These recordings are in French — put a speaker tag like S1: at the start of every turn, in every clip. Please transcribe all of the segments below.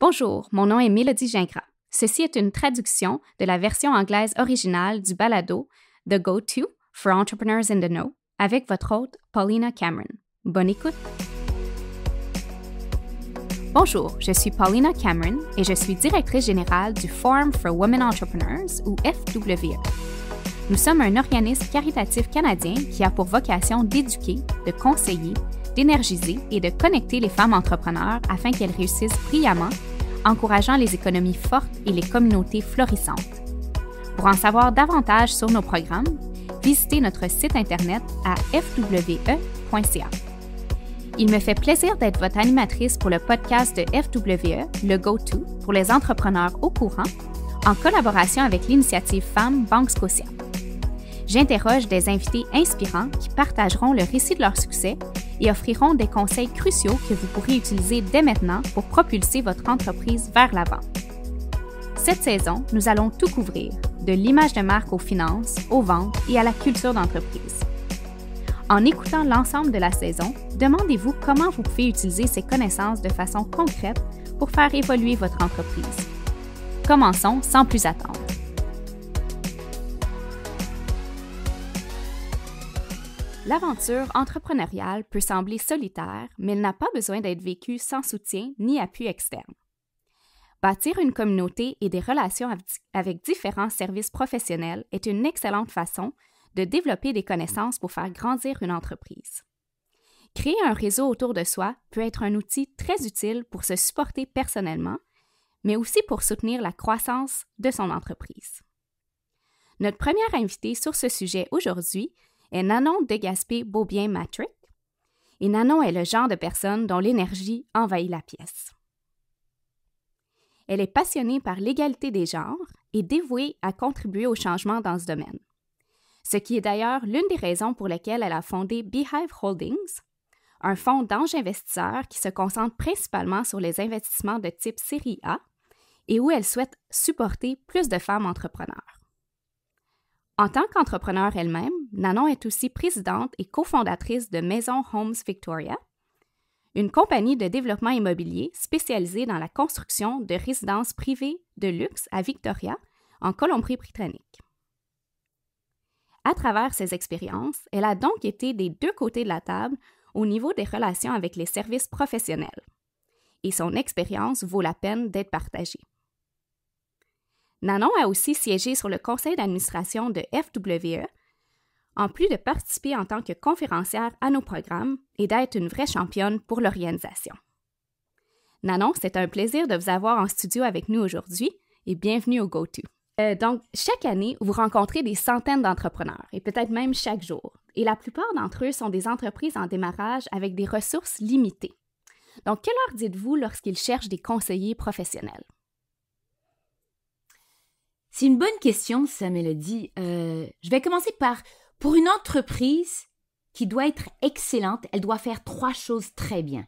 S1: Bonjour, mon nom est Mélodie Gingras. Ceci est une traduction de la version anglaise originale du balado The Go-To for Entrepreneurs in the Know avec votre hôte Paulina Cameron. Bonne écoute! Bonjour, je suis Paulina Cameron et je suis directrice générale du Forum for Women Entrepreneurs ou FWE. Nous sommes un organisme caritatif canadien qui a pour vocation d'éduquer, de conseiller d'énergiser et de connecter les femmes entrepreneurs afin qu'elles réussissent brillamment, encourageant les économies fortes et les communautés florissantes. Pour en savoir davantage sur nos programmes, visitez notre site internet à fwe.ca. Il me fait plaisir d'être votre animatrice pour le podcast de FWE, le Go-To, pour les entrepreneurs au courant, en collaboration avec l'initiative Femmes Banque Scotia. J'interroge des invités inspirants qui partageront le récit de leur succès et offriront des conseils cruciaux que vous pourrez utiliser dès maintenant pour propulser votre entreprise vers l'avant. Cette saison, nous allons tout couvrir, de l'image de marque aux finances, aux ventes et à la culture d'entreprise. En écoutant l'ensemble de la saison, demandez-vous comment vous pouvez utiliser ces connaissances de façon concrète pour faire évoluer votre entreprise. Commençons sans plus attendre. L'aventure entrepreneuriale peut sembler solitaire, mais elle n'a pas besoin d'être vécue sans soutien ni appui externe. Bâtir une communauté et des relations avec différents services professionnels est une excellente façon de développer des connaissances pour faire grandir une entreprise. Créer un réseau autour de soi peut être un outil très utile pour se supporter personnellement, mais aussi pour soutenir la croissance de son entreprise. Notre première invitée sur ce sujet aujourd'hui est Nanon de Gaspé Beaubien Matrick. Et Nanon est le genre de personne dont l'énergie envahit la pièce. Elle est passionnée par l'égalité des genres et dévouée à contribuer au changement dans ce domaine. Ce qui est d'ailleurs l'une des raisons pour lesquelles elle a fondé Beehive Holdings, un fonds d'ange investisseurs qui se concentre principalement sur les investissements de type série A et où elle souhaite supporter plus de femmes entrepreneurs. En tant qu'entrepreneur elle-même, Nanon est aussi présidente et cofondatrice de Maison Homes Victoria, une compagnie de développement immobilier spécialisée dans la construction de résidences privées de luxe à Victoria, en Colombie-Britannique. À travers ses expériences, elle a donc été des deux côtés de la table au niveau des relations avec les services professionnels. Et son expérience vaut la peine d'être partagée. Nanon a aussi siégé sur le conseil d'administration de FWE, en plus de participer en tant que conférencière à nos programmes et d'être une vraie championne pour l'organisation. Nanon, c'est un plaisir de vous avoir en studio avec nous aujourd'hui et bienvenue au GoTo. Euh, donc, chaque année, vous rencontrez des centaines d'entrepreneurs et peut-être même chaque jour. Et la plupart d'entre eux sont des entreprises en démarrage avec des ressources limitées. Donc, que leur dites-vous lorsqu'ils cherchent des conseillers professionnels?
S2: C'est une bonne question, ça, Mélodie. Euh, je vais commencer par pour une entreprise qui doit être excellente, elle doit faire trois choses très bien.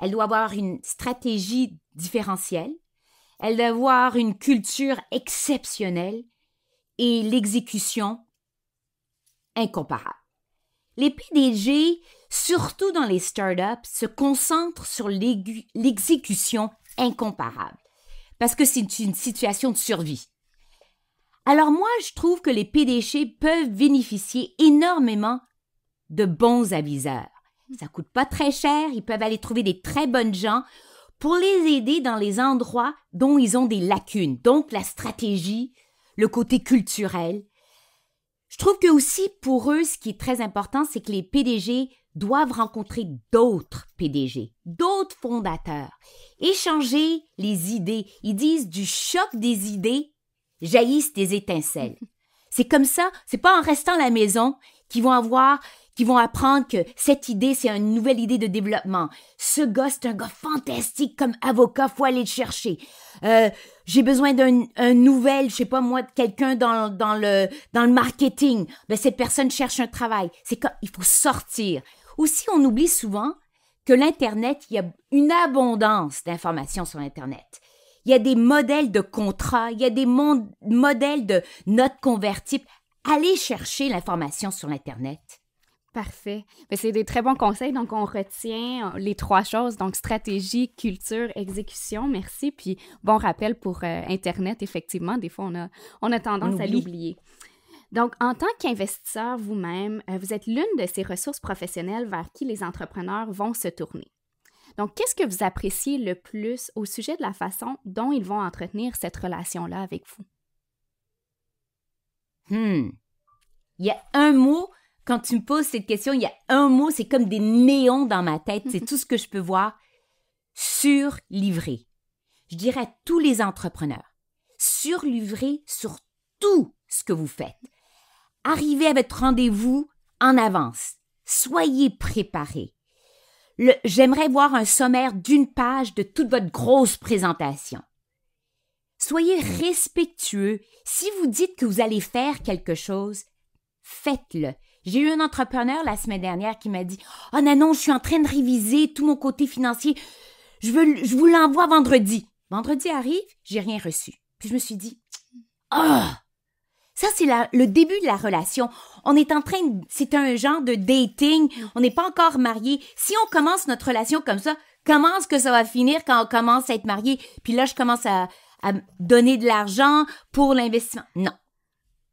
S2: Elle doit avoir une stratégie différentielle, elle doit avoir une culture exceptionnelle et l'exécution incomparable. Les PDG, surtout dans les startups, se concentrent sur l'exécution incomparable parce que c'est une situation de survie. Alors moi, je trouve que les PDG peuvent bénéficier énormément de bons aviseurs. Hmm. Ça coûte pas très cher, ils peuvent aller trouver des très bonnes gens pour les aider dans les endroits dont ils ont des lacunes, donc la stratégie, le côté culturel. Je trouve que aussi pour eux, ce qui est très important, c'est que les PDG doivent rencontrer d'autres PDG, d'autres fondateurs, échanger les idées. Ils disent du choc des idées jaillissent des étincelles. C'est comme ça, c'est pas en restant à la maison qu'ils vont avoir, qu'ils vont apprendre que cette idée, c'est une nouvelle idée de développement. Ce gars, c'est un gars fantastique comme avocat, faut aller le chercher. Euh, j'ai besoin d'un nouvel, je sais pas moi, quelqu'un dans, le, marketing. Ben, cette personne cherche un travail. C'est comme, il faut sortir. Aussi, on oublie souvent que l'Internet, il y a une abondance d'informations sur Internet il y a des modèles de contrats, il y a des modèles de notes convertibles. Allez chercher l'information sur l'Internet.
S1: Parfait. c'est des très bons conseils. Donc, on retient euh, les trois choses. Donc, stratégie, culture, exécution. Merci. Puis, bon rappel pour euh, Internet. Effectivement, des fois, on a, tendance à l'oublier. Donc, en tant qu'investisseur vous-même, euh, vous êtes l'une de ces ressources professionnelles vers qui les entrepreneurs vont se tourner. Donc, qu'est-ce que vous appréciez le plus au sujet de la façon dont ils vont entretenir cette relation-là avec vous?
S2: Hmm. Il y a un mot, quand tu me poses cette question, il y a un mot, c'est comme des néons dans ma tête, c'est tout ce que je peux voir. Surlivré. Je dirais à tous les entrepreneurs, surlivré sur tout ce que vous faites. Arrivez à votre rendez-vous en avance. Soyez préparés j'aimerais voir un sommaire d'une page de toute votre grosse présentation. Soyez respectueux. Si vous dites que vous allez faire quelque chose, faites-le. J'ai eu un entrepreneur la semaine dernière qui m'a dit Oh ah, non, je suis en train de réviser tout mon côté financier. Je, je vous l'envoie vendredi. Vendredi arrive, j'ai rien reçu. Puis je me suis dit Ah oh, ça, c'est le début de la relation. On est en train, c'est un genre de dating. On n'est pas encore marié. Si on commence notre relation comme ça, comment est-ce que ça va finir quand on commence à être marié? Puis là, je commence à, à donner de l'argent pour l'investissement. Non.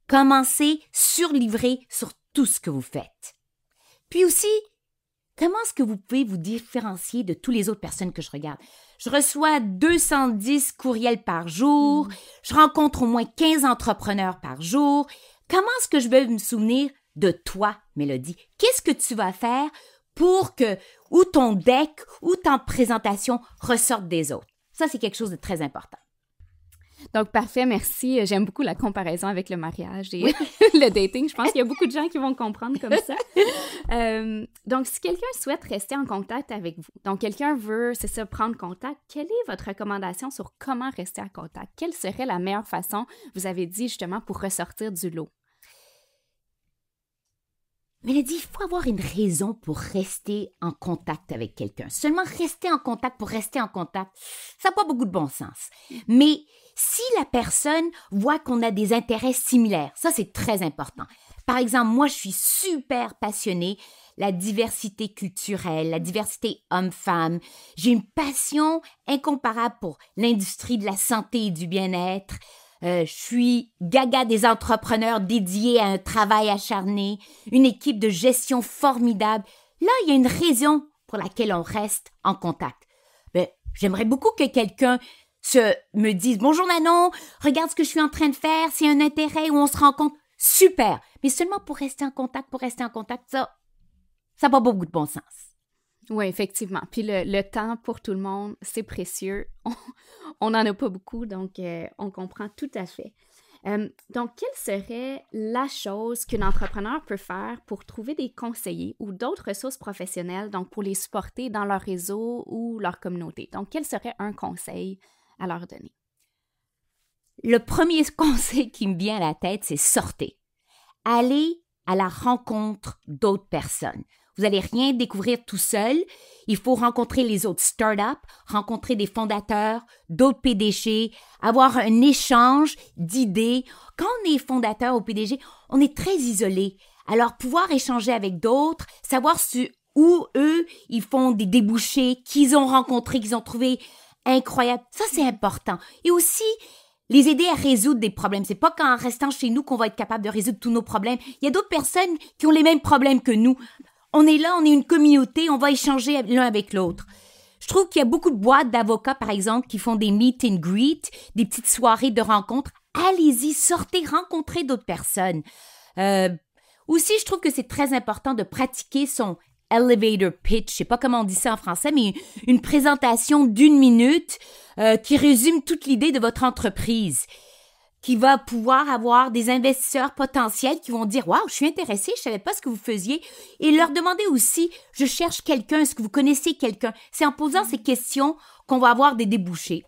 S2: Commencez surlivré sur tout ce que vous faites. Puis aussi, Comment est-ce que vous pouvez vous différencier de toutes les autres personnes que je regarde? Je reçois 210 courriels par jour, mm. je rencontre au moins 15 entrepreneurs par jour. Comment est-ce que je veux me souvenir de toi, Mélodie? Qu'est-ce que tu vas faire pour que ou ton deck ou ta présentation ressorte des autres? Ça, c'est quelque chose de très important.
S1: Donc, parfait, merci. J'aime beaucoup la comparaison avec le mariage et le dating. Je pense qu'il y a beaucoup de gens qui vont comprendre comme ça. Euh, donc, si quelqu'un souhaite rester en contact avec vous, donc quelqu'un veut, c'est ça, prendre contact, quelle est votre recommandation sur comment rester en contact? Quelle serait la meilleure façon, vous avez dit justement, pour ressortir du lot?
S2: Mais elle a dit, il faut avoir une raison pour rester en contact avec quelqu'un. Seulement rester en contact pour rester en contact, ça n'a pas beaucoup de bon sens. Mais si la personne voit qu'on a des intérêts similaires, ça c'est très important. Par exemple, moi je suis super passionnée la diversité culturelle, la diversité homme-femme. J'ai une passion incomparable pour l'industrie de la santé et du bien-être. Euh, je suis gaga des entrepreneurs dédiés à un travail acharné, une équipe de gestion formidable. Là, il y a une raison pour laquelle on reste en contact. Ben, j'aimerais beaucoup que quelqu'un me dise bonjour Nanon, regarde ce que je suis en train de faire, c'est un intérêt où on se rencontre. Super, mais seulement pour rester en contact, pour rester en contact, ça, ça n'a pas beaucoup de bon sens. Oui,
S1: effectivement. Puis le, temps pour tout le monde, c'est précieux. On n'en a pas beaucoup, donc euh, on comprend tout à fait. Euh, donc, quelle serait la chose qu'un entrepreneur peut faire pour trouver des conseillers ou d'autres ressources professionnelles, donc pour les supporter dans leur réseau ou leur communauté? Donc, quel serait un conseil à leur donner?
S2: Le premier conseil qui me vient à la tête, c'est sortez. Allez à la rencontre d'autres personnes. Vous n'allez rien découvrir tout seul. Il faut rencontrer les autres startups, rencontrer des fondateurs, d'autres PDG, avoir un échange d'idées. Quand on est fondateur ou PDG, on est très isolé. Alors pouvoir échanger avec d'autres, savoir où eux, ils font des débouchés, qu'ils ont rencontrés, qu'ils ont trouvé incroyable, ça c'est important. Et aussi les aider à résoudre des problèmes. C'est pas qu'en restant chez nous qu'on va être capable de résoudre tous nos problèmes. Il y a d'autres personnes qui ont les mêmes problèmes que nous. On est là, on est une communauté, on va échanger l'un avec l'autre. Je trouve qu'il y a beaucoup de boîtes d'avocats, par exemple, qui font des meet and greet, des petites soirées de rencontres. Allez-y, sortez, rencontrez d'autres personnes. Euh, aussi, je trouve que c'est très important de pratiquer son elevator pitch, je sais pas comment on dit ça en français, mais une présentation d'une minute euh, qui résume toute l'idée de votre entreprise qui va pouvoir avoir des investisseurs potentiels qui vont dire Waouh, je suis intéressé, je savais pas ce que vous faisiez. Et leur demander aussi Je cherche quelqu'un, est-ce que vous connaissez quelqu'un C'est en posant mm. ces questions qu'on va avoir des débouchés.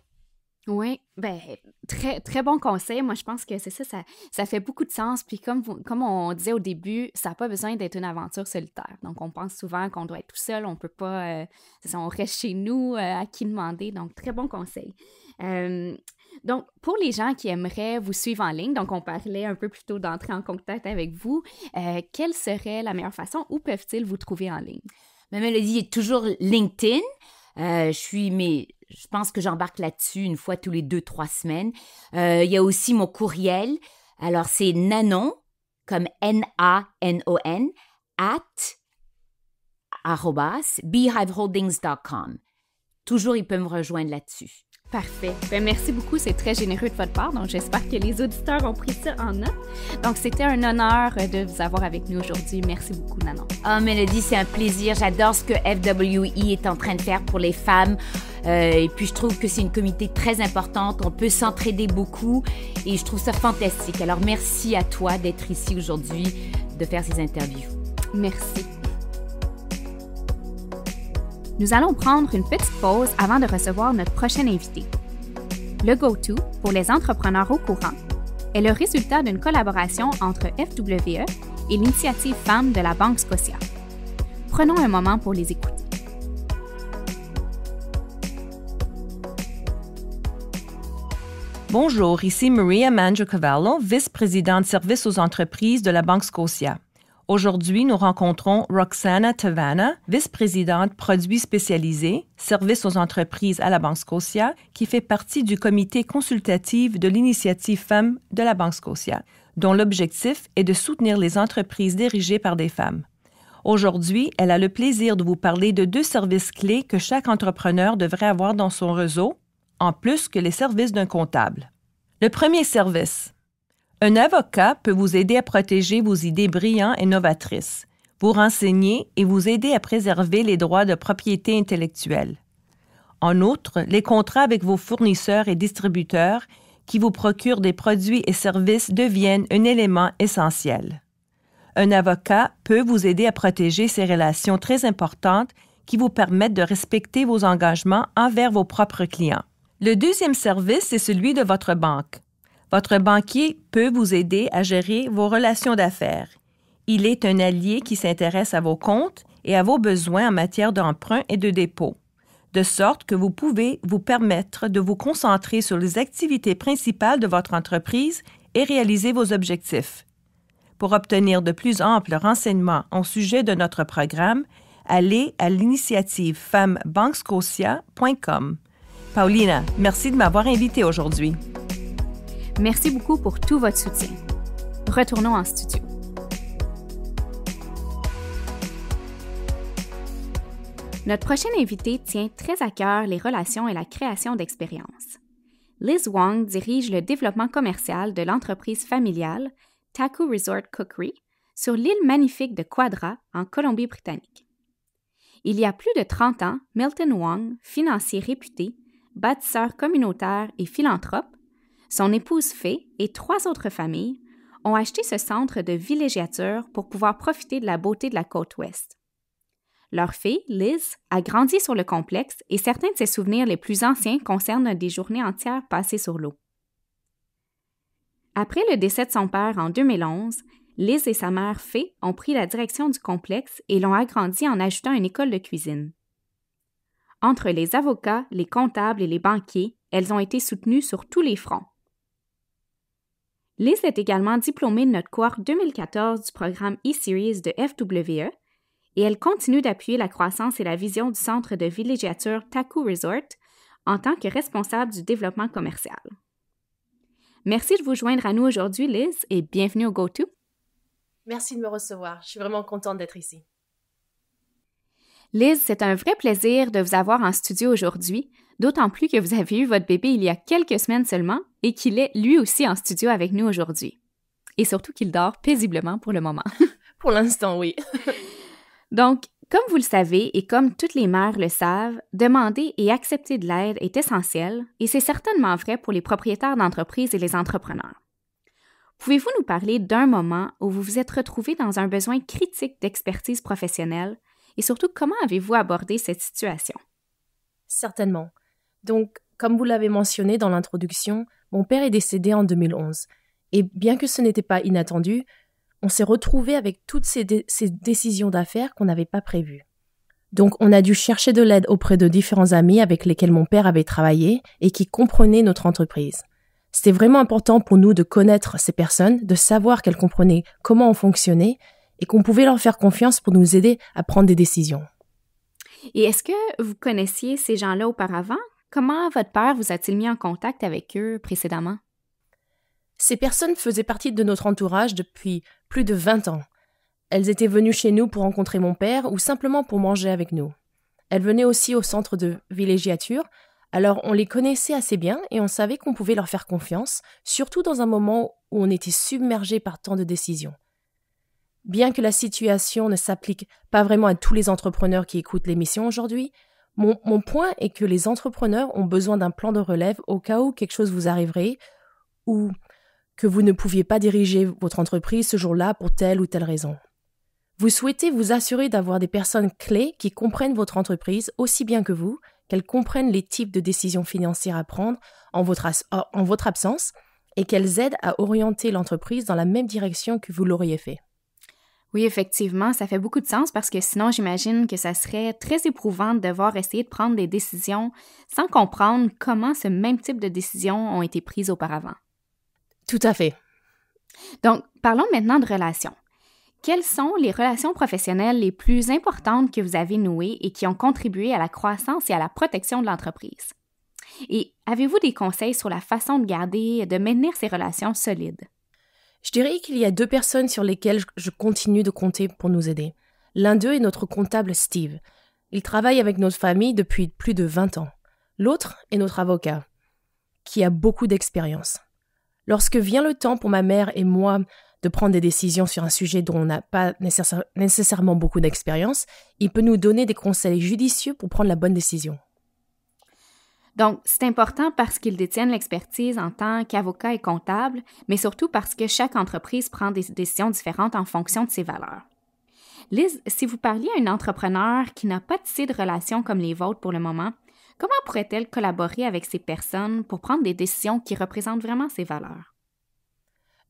S2: Oui,
S1: ben très très bon conseil. Moi, je pense que c'est ça, ça, fait beaucoup de sens. Puis comme comme on disait au début, ça n'a pas besoin d'être une aventure solitaire. Donc on pense souvent qu'on doit être tout seul, on peut pas, euh, ça, on reste chez nous, euh, à qui demander. Donc très bon conseil. Euh, donc, pour les gens qui aimeraient vous suivre en ligne, donc on parlait un peu plus tôt d'entrer en contact avec
S2: vous, quelle serait la meilleure façon? Où peuvent-ils vous trouver en ligne? Ma Mélodie est toujours LinkedIn. je suis, mais je pense que j'embarque là-dessus une fois tous les deux, trois semaines. Euh, il y a aussi mon courriel. Alors, c'est nanon, comme N-A-N-O-N, at arrobas beehiveholdings.com. Toujours, il peut me rejoindre là-dessus.
S1: Parfait. Ben, merci beaucoup, c'est très généreux de votre part. Donc, j'espère que les auditeurs ont pris ça en note. Donc, c'était un honneur
S2: euh, de vous avoir avec nous aujourd'hui. Merci beaucoup, Nanon. Oh, Mélodie, c'est un plaisir. J'adore ce que FWE est en train de faire pour les femmes. Euh, et puis, je trouve que c'est une communauté très importante. On peut s'entraider beaucoup et je trouve ça fantastique. Alors, merci à toi d'être ici aujourd'hui, de faire ces interviews. Merci
S1: nous allons prendre une petite pause avant de recevoir notre prochaine invité. Le GoTo pour les entrepreneurs au courant est le résultat d'une collaboration entre FWE et l'initiative Femme de la Banque Scotia. Prenons un moment pour les écouter.
S3: Bonjour, ici Maria Mangia-Cavallo, vice-présidente service aux entreprises de la Banque Scotia. Aujourd'hui, nous rencontrons Roxana Tavana, vice-présidente produits spécialisés, services aux entreprises à la Banque Scotia, qui fait partie du comité consultatif de l'initiative Femmes de la Banque Scotia, dont l'objectif est de soutenir les entreprises dirigées par des femmes. Aujourd'hui, elle a le plaisir de vous parler de deux services clés que chaque entrepreneur devrait avoir dans son réseau, en plus que les services d'un comptable. Le premier service, un avocat peut vous aider à protéger vos idées brillantes et novatrices, vous renseigner et vous aider à préserver les droits de propriété intellectuelle. En outre, les contrats avec vos fournisseurs et distributeurs qui vous procurent des produits et services deviennent un élément essentiel. Un avocat peut vous aider à protéger ces relations très importantes qui vous permettent de respecter vos engagements envers vos propres clients. Le deuxième service, est celui de votre banque. Votre banquier peut vous aider à gérer vos relations d'affaires. Il est un allié qui s'intéresse à vos comptes et à vos besoins en matière d'emprunt et de dépôt, de sorte que vous pouvez vous permettre de vous concentrer sur les activités principales de votre entreprise et réaliser vos objectifs. Pour obtenir de plus amples renseignements au sujet de notre programme, allez à l'initiative Paulina, merci de m'avoir invitée aujourd'hui.
S1: Merci beaucoup pour tout votre soutien. Retournons en studio. Notre prochaine invitée tient très à cœur les relations et la création d'expériences. Liz Wong dirige le développement commercial de l'entreprise familiale Taku Resort Cookery sur l'île magnifique de Quadra, en Colombie-Britannique. Il y a plus de 30 ans, Milton Wong, financier réputé, bâtisseur communautaire et philanthrope, son épouse Fée et trois autres familles ont acheté ce centre de villégiature pour pouvoir profiter de la beauté de la côte ouest. Leur fille, Liz, a grandi sur le complexe et certains de ses souvenirs les plus anciens concernent des journées entières passées sur l'eau. Après le décès de son père en 2011, Liz et sa mère Fée ont pris la direction du complexe et l'ont agrandi en ajoutant une école de cuisine. Entre les avocats, les comptables et les banquiers, elles ont été soutenues sur tous les fronts. Liz est également diplômée de notre cohorte 2014 du programme e-Series de FWE et elle continue d'appuyer la croissance et la vision du centre de villégiature Taku Resort en tant que responsable du développement commercial. Merci de vous joindre à nous aujourd'hui, Liz, et bienvenue au GoTo.
S4: Merci de me recevoir. Je suis vraiment contente d'être ici.
S1: Liz, c'est un vrai plaisir de vous avoir en studio aujourd'hui d'autant plus que vous avez eu votre bébé il y a quelques semaines seulement et qu'il est lui aussi en studio avec nous aujourd'hui. Et surtout qu'il dort paisiblement pour le moment. pour l'instant, oui. Donc, comme vous le savez et comme toutes les mères le savent, demander et accepter de l'aide est essentiel et c'est certainement vrai pour les propriétaires d'entreprises et les entrepreneurs. Pouvez-vous nous parler d'un moment où vous vous êtes retrouvé dans un besoin critique d'expertise professionnelle et surtout comment avez-vous abordé cette situation?
S4: Certainement. Donc, comme vous l'avez mentionné dans l'introduction, mon père est décédé en 2011. Et bien que ce n'était pas inattendu, on s'est retrouvé avec toutes ces, ces décisions d'affaires qu'on n'avait pas prévues. Donc on a dû chercher de l'aide auprès de différents amis avec lesquels mon père avait travaillé et qui comprenaient notre entreprise. C'était vraiment important pour nous de connaître ces personnes, de savoir qu'elles comprenaient comment on fonctionnait et qu'on pouvait leur faire confiance pour nous aider à prendre des décisions.
S1: Et est-ce que vous connaissiez ces gens-là auparavant Comment votre père vous a-t-il mis en contact avec eux précédemment?
S4: Ces personnes faisaient partie de notre entourage depuis plus de 20 ans. Elles étaient venues chez nous pour rencontrer mon père ou simplement pour manger avec nous. Elles venaient aussi au centre de villégiature, alors on les connaissait assez bien et on savait qu'on pouvait leur faire confiance, surtout dans un moment où on était submergé par tant de décisions. Bien que la situation ne s'applique pas vraiment à tous les entrepreneurs qui écoutent l'émission aujourd'hui, mon, point est que les entrepreneurs ont besoin d'un plan de relève au cas où quelque chose vous arriverait ou que vous ne pouviez pas diriger votre entreprise ce jour-là pour telle ou telle raison. Vous souhaitez vous assurer d'avoir des personnes clés qui comprennent votre entreprise aussi bien que vous, qu'elles comprennent les types de décisions financières à prendre en votre absence et qu'elles aident à orienter l'entreprise dans la même direction que vous l'auriez fait.
S1: Oui, effectivement, ça fait beaucoup de sens parce que sinon, j'imagine que ça serait très éprouvant de devoir essayer de prendre des décisions sans comprendre comment ce même type de décisions ont été prises auparavant. Tout à fait. Donc, parlons maintenant de relations. Quelles sont les relations professionnelles les plus importantes que vous avez nouées et qui ont contribué à la croissance et à la protection de l'entreprise? Et avez-vous des conseils sur la façon de garder et de maintenir ces relations solides? Je dirais qu'il y a deux personnes sur lesquelles
S4: je continue de compter pour nous aider. L'un d'eux est notre comptable Steve. Il travaille avec notre famille depuis plus de 20 ans. L'autre est notre avocat, qui a beaucoup d'expérience. Lorsque vient le temps pour ma mère et moi de prendre des décisions sur un sujet dont on n'a pas nécessairement beaucoup d'expérience, il peut nous donner des conseils judicieux pour prendre la bonne décision.
S1: Donc, c'est important parce qu'ils détiennent l'expertise en tant qu'avocat et comptable, mais surtout parce que chaque entreprise prend des décisions différentes en fonction de ses valeurs. Liz, si vous parliez à un entrepreneur qui n'a pas de de relations comme les vôtres pour le moment, comment pourrait-elle collaborer avec ces personnes pour prendre des décisions qui représentent vraiment ses valeurs?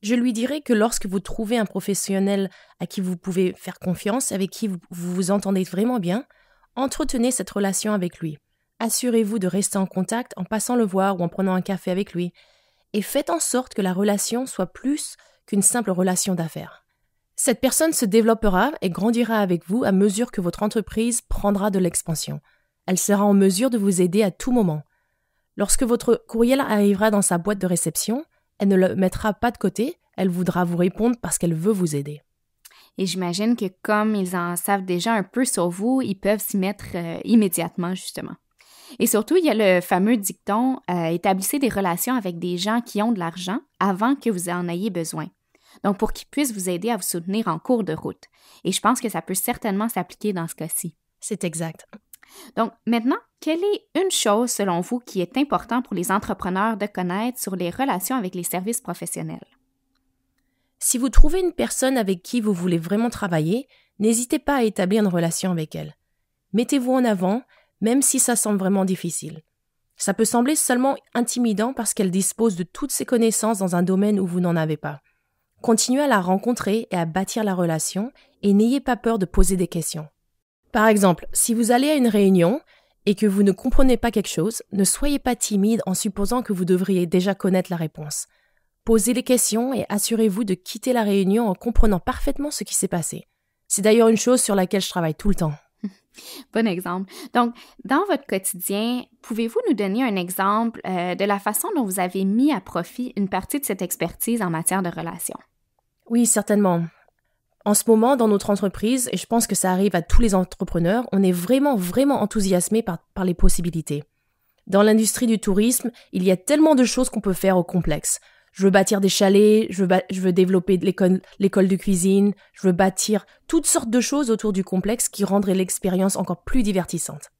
S4: Je lui dirais que lorsque vous trouvez un professionnel à qui vous pouvez faire confiance, avec qui vous, vous entendez vraiment bien, entretenez cette relation avec lui. Assurez-vous de rester en contact en passant le voir ou en prenant un café avec lui, et faites en sorte que la relation soit plus qu'une simple relation d'affaires. Cette personne se développera et grandira avec vous à mesure que votre entreprise prendra de l'expansion. Elle sera en mesure de vous aider à tout moment. Lorsque votre courriel arrivera dans sa boîte de réception, elle ne le mettra pas de côté, elle voudra vous répondre parce qu'elle veut vous aider.
S1: Et j'imagine que comme ils en savent déjà un peu sur vous, ils peuvent s'y mettre euh, immédiatement, justement. Et surtout, il y a le fameux dicton euh, établissez des relations avec des gens qui ont de l'argent avant que vous en ayez besoin. Donc, pour qu'ils puissent vous aider à vous soutenir en cours de route. Et je pense que ça peut certainement s'appliquer dans ce cas-ci. C'est exact. Donc, maintenant, quelle est une chose, selon vous, qui est importante pour les entrepreneurs de connaître sur les relations avec les services professionnels? Si vous trouvez une personne avec qui
S4: vous voulez vraiment travailler, n'hésitez pas à établir une relation avec elle. Mettez-vous en avant, même si ça semble vraiment difficile. Ça peut sembler seulement intimidant parce qu'elle dispose de toutes ses connaissances dans un domaine où vous n'en avez pas. Continuez à la rencontrer et à bâtir la relation, et n'ayez pas peur de poser des questions. Par exemple, si vous allez à une réunion et que vous ne comprenez pas quelque chose, ne soyez pas timide en supposant que vous devriez déjà connaître la réponse. Posez les questions et assurez-vous de quitter la réunion en comprenant parfaitement
S1: ce qui s'est passé. C'est d'ailleurs une chose
S4: sur laquelle je travaille tout le temps. Bon
S1: exemple. Donc, dans votre quotidien, pouvez-vous nous donner un exemple euh, de la façon dont vous avez mis à profit une partie de cette expertise en matière de relations?
S4: Oui, certainement. En ce moment, dans notre entreprise, et je pense que ça arrive à tous les entrepreneurs, on est vraiment, vraiment enthousiasmé par les possibilités. Dans l'industrie du tourisme, il y a tellement de choses qu'on peut faire au complexe je veux bâtir des chalets, je veux, développer l'école de cuisine, je veux bâtir toutes sortes de choses autour du complexe qui rendraient l'expérience encore plus divertissante.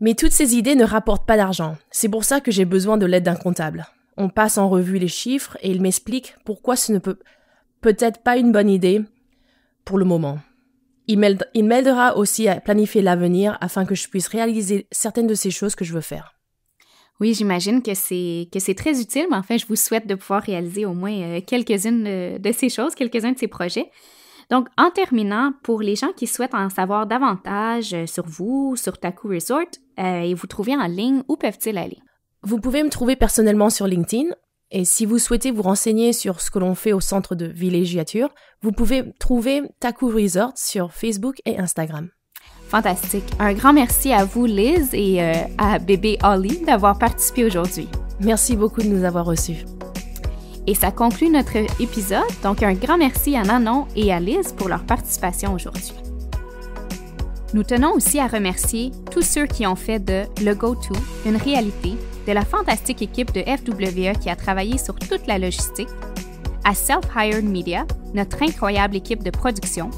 S4: Mais toutes ces idées ne rapportent pas d'argent. C'est pour ça que j'ai besoin de l'aide d'un comptable. On passe en revue les chiffres et il m'explique pourquoi ce ne peut peut-être pas une bonne idée pour le moment. Il m'aidera aussi à planifier l'avenir afin que je puisse
S1: réaliser certaines de ces choses que je veux faire. Oui, j'imagine que c'est très utile, mais enfin, je vous souhaite de pouvoir réaliser au moins euh, quelques-unes de, ces choses, quelques-uns de ces projets. Donc, en terminant, pour les gens qui souhaitent en savoir davantage euh, sur vous, sur Taku Resort, euh, et vous trouver en ligne, où peuvent-ils aller?
S4: Vous pouvez me trouver personnellement sur LinkedIn. Et si vous souhaitez vous renseigner sur ce que l'on fait au centre de villégiature, vous pouvez trouver
S1: Taku Resort sur Facebook et Instagram. Fantastique. Un grand merci à vous, Liz, et euh, à bébé Holly d'avoir participé aujourd'hui. Merci beaucoup de nous avoir reçus. Et ça conclut notre épisode, donc un grand merci à Nanon et à Liz pour leur participation aujourd'hui. Nous tenons aussi à remercier tous ceux qui ont fait de Le Go-To une réalité, de la fantastique équipe de FWE qui a travaillé sur toute la logistique, à Self-Hired Media, notre incroyable équipe de production,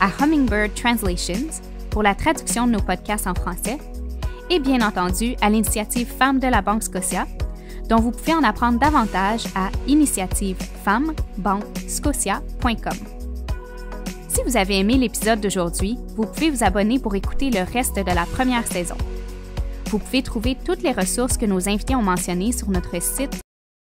S1: à Hummingbird Translations, pour la traduction de nos podcasts en français et bien entendu à l'initiative Femmes de la Banque Scotia, dont vous pouvez en apprendre davantage à initiativefemmesbanquescotia.com. Si vous avez aimé l'épisode d'aujourd'hui, vous pouvez vous abonner pour écouter le reste de la première saison. Vous pouvez trouver toutes les ressources que nos invités ont mentionnées sur notre site